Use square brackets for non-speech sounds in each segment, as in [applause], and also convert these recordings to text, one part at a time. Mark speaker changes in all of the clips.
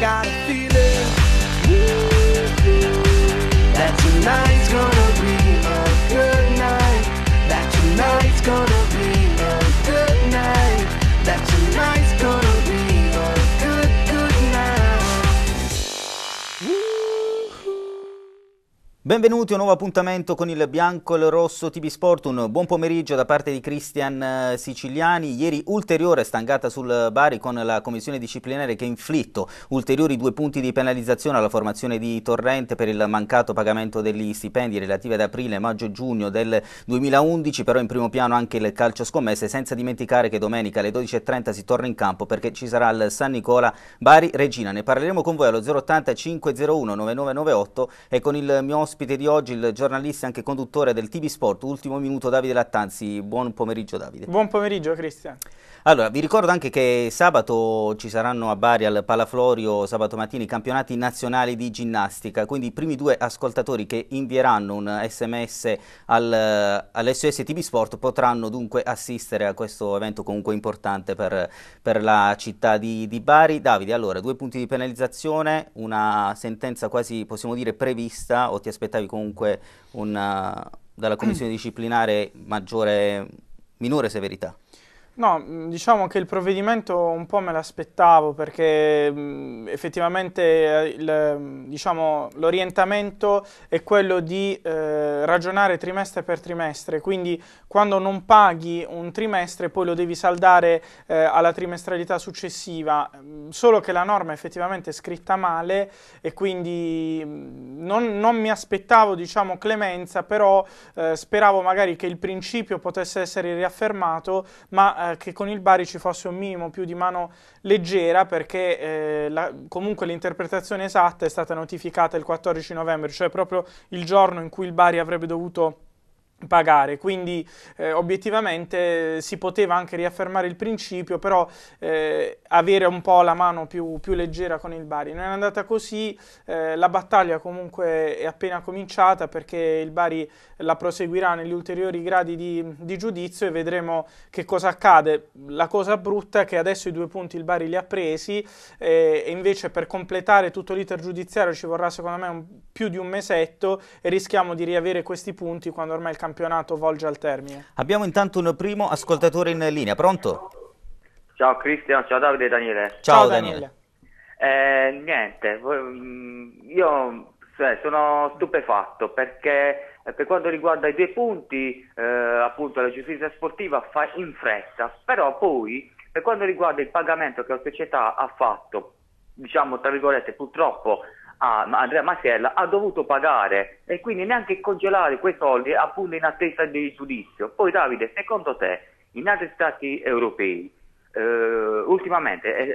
Speaker 1: got a feeling ooh, ooh, that tonight.
Speaker 2: Benvenuti a un nuovo appuntamento con il bianco e il rosso TV Sport, un buon pomeriggio da parte di Cristian eh, Siciliani, ieri ulteriore stangata sul Bari con la commissione disciplinare che ha inflitto ulteriori due punti di penalizzazione alla formazione di Torrente per il mancato pagamento degli stipendi relativi ad aprile, maggio e giugno del 2011, però in primo piano anche il calcio scommesse, senza dimenticare che domenica alle 12.30 si torna in campo perché ci sarà il San Nicola Bari Regina, ne parleremo con voi allo 080 501 9998 e con il mio ospite di oggi il giornalista e anche conduttore del TV Sport, Ultimo Minuto Davide Lattanzi. Buon pomeriggio Davide.
Speaker 1: Buon pomeriggio Cristian.
Speaker 2: Allora, vi ricordo anche che sabato ci saranno a Bari al Palaflorio, sabato mattina, i campionati nazionali di ginnastica, quindi i primi due ascoltatori che invieranno un sms al, all'SOS TV Sport potranno dunque assistere a questo evento comunque importante per, per la città di, di, Bari. Davide, allora, due punti di penalizzazione, una sentenza quasi, possiamo dire, prevista o ti aspettavi comunque una, dalla commissione disciplinare maggiore, minore severità?
Speaker 1: No, mm, diciamo che il provvedimento un po' me l'aspettavo perché mh, mm, effettivamente eh, mm, diciamo, l'orientamento diciamo, è quello di eh, ragionare trimestre per trimestre, quindi quando non paghi un trimestre poi lo devi saldare eh, alla trimestralità successiva, solo che la norma è effettivamente scritta male e quindi non, non mi aspettavo diciamo, clemenza, però eh, speravo magari che il principio potesse essere riaffermato, ma eh, che con il Bari ci fosse un minimo più di mano leggera perché eh, la, comunque l'interpretazione esatta è stata notificata il 14 novembre, cioè proprio il giorno in cui il Bari avrebbe dovuto pagare, quindi eh, obiettivamente si poteva anche riaffermare il principio, però eh, avere un po' la mano più, più, leggera con il Bari. Non è andata così, eh, la battaglia comunque è appena cominciata perché il Bari la proseguirà negli ulteriori gradi di, di giudizio e vedremo che cosa accade. La cosa brutta è che adesso i due punti il Bari li ha presi eh, e invece per completare tutto l'iter giudiziario ci vorrà secondo me un, più di un mesetto e rischiamo di riavere questi punti quando ormai il campionato campionato volge al termine.
Speaker 2: Abbiamo intanto un primo ascoltatore in linea, pronto? Ciao Cristian, ciao Davide e Daniele. Ciao, ciao Daniele. Daniele. Eh, niente, mm, io sono stupefatto perché eh, per quanto riguarda i due punti, eh, appunto la giustizia sportiva fa in fretta, però poi per quanto riguarda il pagamento che la società ha fatto, diciamo tra virgolette purtroppo Ah, Andrea Masiella ha dovuto pagare e quindi neanche congelare quei soldi appunto in attesa di giudizio. Poi Davide, secondo te in altri stati europei eh, ultimamente è,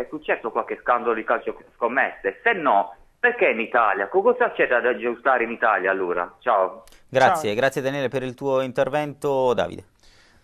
Speaker 2: è, successo qualche scandalo di calcio scommesse? Se no, perché in Italia? cosa c'è da aggiustare in Italia allora? Ciao. Grazie, Ciao. grazie Daniele per il tuo intervento Davide.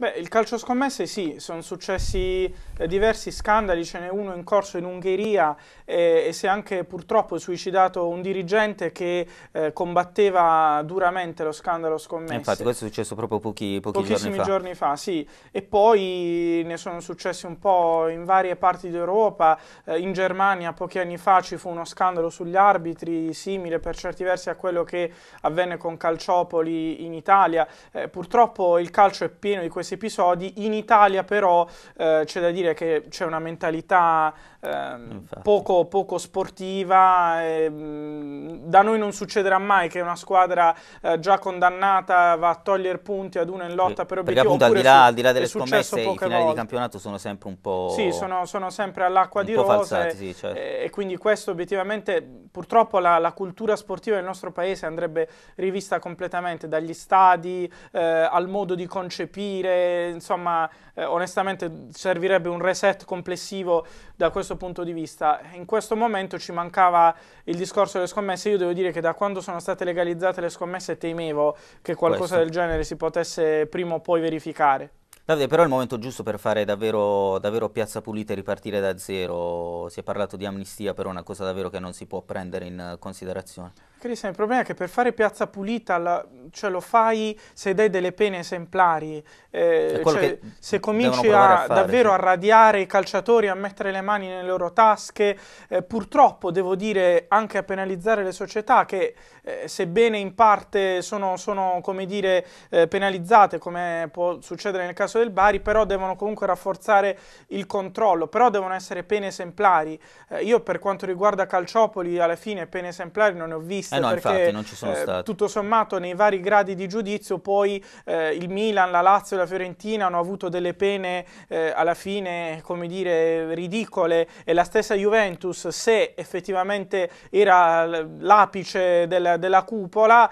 Speaker 1: Beh, il calcio scommesse sì, sono successi eh, diversi scandali, ce n'è uno in corso in Ungheria eh, e si è anche purtroppo suicidato un dirigente che eh, combatteva duramente lo scandalo scommesse. Eh, infatti
Speaker 2: questo è successo proprio pochi, pochi giorni fa. giorni
Speaker 1: fa. sì, e poi ne sono successi un po' in varie parti d'Europa, eh, in Germania pochi anni fa ci fu uno scandalo sugli arbitri simile per certi versi a quello che avvenne con Calciopoli in Italia, eh, purtroppo il calcio è pieno di questi episodi. In Italia però eh, c'è da dire che c'è una mentalità Ehm, poco, poco, sportiva. Ehm, da noi non succederà mai che una squadra eh, già condannata va a togliere punti ad una in lotta per obiettivi. Perché appunto al di, là, al di là, delle scommesse i finali volte. di
Speaker 2: campionato sono sempre un po'... Sì, sono,
Speaker 1: sono sempre all'acqua di rose falsati, sì, certo. e, eh, e, quindi questo obiettivamente purtroppo la, la, cultura sportiva del nostro paese andrebbe rivista completamente dagli stadi eh, al modo di concepire, insomma eh, onestamente servirebbe un reset complessivo da questo punto di vista. In questo momento ci mancava il discorso delle scommesse, io devo dire che da quando sono state legalizzate le scommesse temevo che qualcosa questo. del genere si potesse prima o poi verificare.
Speaker 2: Davide, però è il momento giusto per fare davvero, davvero, piazza pulita e ripartire da zero. Si è parlato di amnistia, però è una cosa davvero che non si può prendere in considerazione.
Speaker 1: Cristian, il problema è che per fare piazza pulita, la, cioè lo fai se dai delle pene esemplari, eh, cioè, se cominci a, a fare, davvero sì. a radiare i calciatori, a mettere le mani nelle loro tasche, eh, purtroppo devo dire anche a penalizzare le società che eh, sebbene in parte sono, sono come dire, eh, penalizzate come può succedere nel caso del Bari, però devono comunque rafforzare il controllo, però devono essere pene esemplari. Eh, io per quanto riguarda Calciopoli alla fine pene esemplari non ne ho viste viste. Eh no, perché, infatti non ci sono eh, stati. tutto sommato nei vari gradi di giudizio poi eh, il Milan, la Lazio e la Fiorentina hanno avuto delle pene eh, alla fine, come dire, ridicole e la stessa Juventus, se effettivamente era l'apice della, della cupola,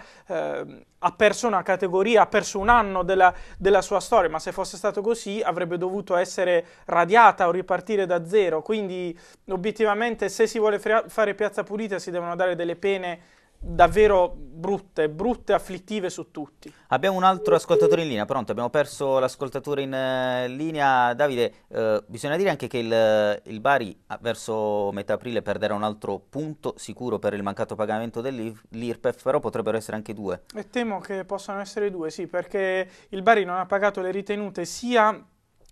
Speaker 1: ha perso una categoria, ha perso un anno della, della, sua storia, ma se fosse stato così avrebbe dovuto essere radiata o ripartire da zero. Quindi obiettivamente se si vuole fare piazza pulita si devono dare delle pene davvero brutte, brutte, afflittive su tutti.
Speaker 2: Abbiamo un altro ascoltatore in linea, pronto, abbiamo perso l'ascoltatore in eh, linea. Davide, eh, bisogna dire anche che il, il, Bari ah, verso metà aprile perderà un altro punto sicuro per il mancato pagamento dell'IRPEF, però potrebbero essere anche due.
Speaker 1: E temo che possano essere due, sì, perché il Bari non ha pagato le ritenute sia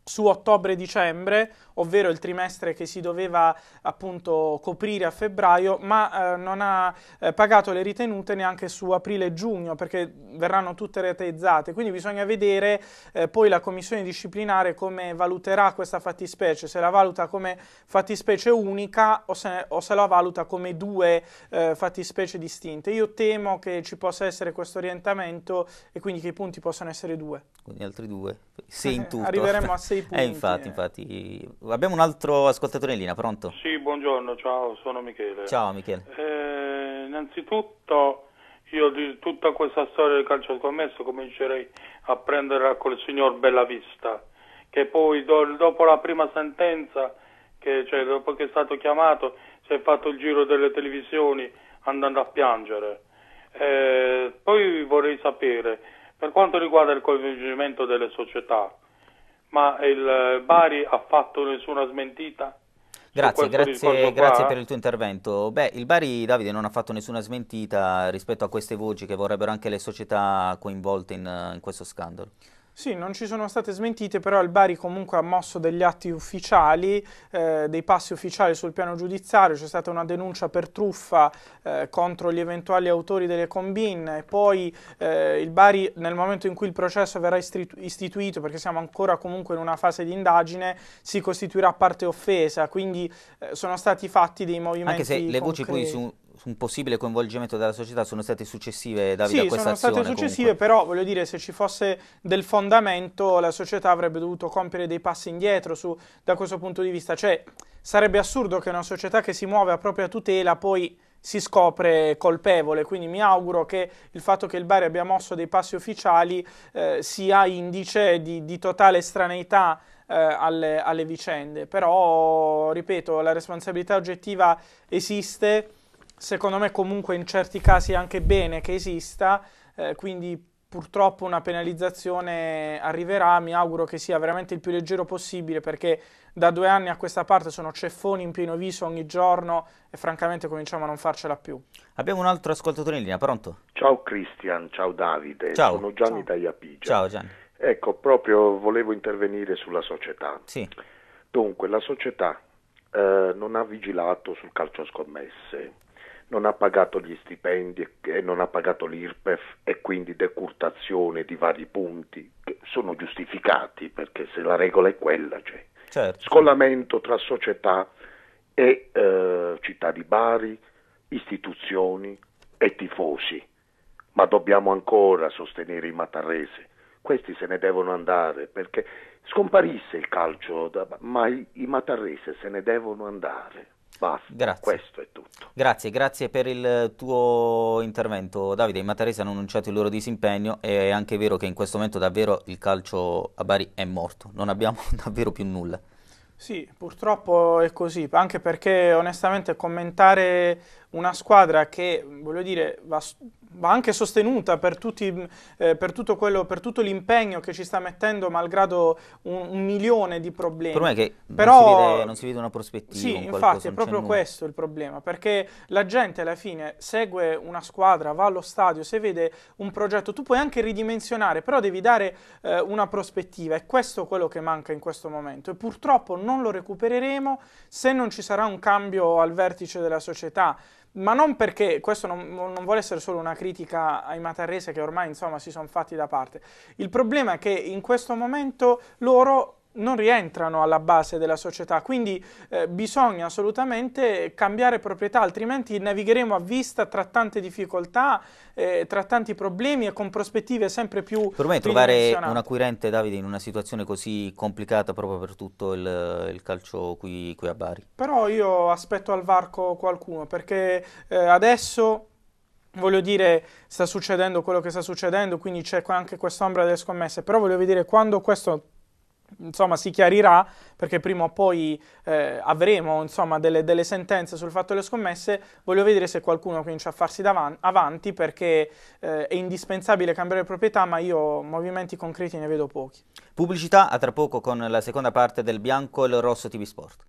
Speaker 1: su ottobre-dicembre, ovvero il trimestre che si doveva appunto coprire a febbraio, ma eh, non ha eh, pagato le ritenute neanche su aprile-giugno perché verranno tutte rateizzate. Quindi bisogna vedere eh, poi la commissione disciplinare come valuterà questa fattispecie, se la valuta come fattispecie unica o se, o se la valuta come due eh, fattispecie distinte. Io temo che ci possa essere questo orientamento e quindi che i punti possano essere due
Speaker 2: quindi altri due, sei eh, in tutto. Arriveremo a sei [laughs] eh, punti. Eh, infatti, infatti. Abbiamo un altro ascoltatore in linea, pronto?
Speaker 1: Sì, buongiorno, ciao, sono Michele. Ciao Michele. Eh, innanzitutto io di tutta questa storia del calcio scommesso comincerei a prendere col signor Bellavista, che poi do, dopo la prima sentenza, che, cioè dopo che è stato chiamato, si è fatto il giro delle televisioni andando a piangere. Eh, poi vorrei sapere per quanto riguarda il coinvolgimento delle società, ma il eh, Bari ha fatto nessuna smentita? Grazie, grazie, grazie per
Speaker 2: il tuo intervento. Beh, il Bari, Davide, non ha fatto nessuna smentita rispetto a queste voci che vorrebbero anche le società coinvolte in, eh, in questo scandalo.
Speaker 1: Sì, non ci sono state smentite, però il Bari comunque ha mosso degli atti ufficiali, eh, dei passi ufficiali sul piano giudiziario, c'è stata una denuncia per truffa eh, contro gli eventuali autori delle combine, poi eh, il Bari nel momento in cui il processo verrà istitu istituito, perché siamo ancora comunque in una fase di indagine, si costituirà parte offesa, quindi eh, sono stati fatti dei movimenti Anche se le voci poi su,
Speaker 2: un possibile coinvolgimento della società sono state successive da sì, questa azione? Sì, sono state successive,
Speaker 1: comunque. però voglio dire, se ci fosse del fondamento la società avrebbe dovuto compiere dei passi indietro su, da questo punto di vista. Cioè, sarebbe assurdo che una società che si muove a propria tutela poi si scopre colpevole, quindi mi auguro che il fatto che il Bari abbia mosso dei passi ufficiali eh, sia indice di, di totale straneità eh, alle, alle vicende, però ripeto la responsabilità oggettiva esiste secondo me comunque in certi casi è anche bene che esista, eh, quindi purtroppo una penalizzazione arriverà, mi auguro che sia veramente il più leggero possibile perché da due anni a questa parte sono ceffoni in pieno viso ogni giorno e francamente cominciamo a non farcela più. Abbiamo un altro
Speaker 2: ascoltatore in linea, pronto?
Speaker 1: Ciao Cristian, ciao Davide, ciao. sono Gianni ciao. Tagliapigia. Ciao Gianni. Ecco, proprio volevo intervenire sulla società. Sì. Dunque, la società eh, non ha vigilato sul calcio scommesse, non ha pagato gli stipendi e non ha pagato l'IRPEF e quindi decurtazione di vari punti che sono giustificati perché se la regola è quella c'è. Cioè certo. Scollamento tra società e eh, città di Bari, istituzioni e tifosi, ma dobbiamo ancora sostenere i matarrese. Questi se ne devono andare perché scomparisse il calcio, ma i, i matarrese se ne devono andare. Basta, grazie. questo è tutto.
Speaker 2: Grazie, grazie per il tuo intervento. Davide, i Mataresi hanno annunciato il loro disimpegno e è anche vero che in questo momento davvero il calcio a Bari è morto, non abbiamo [laughs] davvero più nulla.
Speaker 1: Sì, purtroppo è così, anche perché onestamente commentare una squadra che, voglio dire, va, va anche sostenuta per, tutti, eh, per tutto, tutto l'impegno che ci sta mettendo, malgrado un, un milione di problemi. Il problema è che Però, non, si vede,
Speaker 2: non si vede una prospettiva. Sì, un infatti, è proprio questo
Speaker 1: il problema, perché la gente alla fine segue una squadra, va allo stadio, se vede un progetto, tu puoi anche ridimensionare, però devi dare eh, una prospettiva è questo quello che manca in questo momento e purtroppo non lo recupereremo se non ci sarà un cambio al vertice della società ma non perché questo non, non, vuole essere solo una critica ai matarrese che ormai insomma si sono fatti da parte. Il problema è che in questo momento loro non rientrano alla base della società, quindi eh, bisogna assolutamente cambiare proprietà, altrimenti navigheremo a vista tra tante difficoltà, eh, tra tanti problemi e con prospettive sempre più... Per me trovare un
Speaker 2: acquirente, Davide, in una situazione così complicata proprio per tutto il, il calcio qui, qui, a Bari.
Speaker 1: Però io aspetto al varco qualcuno, perché eh, adesso voglio dire, sta succedendo quello che sta succedendo, quindi c'è anche quest'ombra delle scommesse, però voglio vedere quando questo insomma, si chiarirà perché prima o poi eh, avremo insomma, delle, delle, sentenze sul fatto delle scommesse. Voglio vedere se qualcuno comincia a farsi davan- avanti perché eh, è indispensabile cambiare proprietà, ma io movimenti concreti ne vedo pochi.
Speaker 2: Pubblicità a tra poco con la seconda parte del Bianco e il Rosso TV Sport.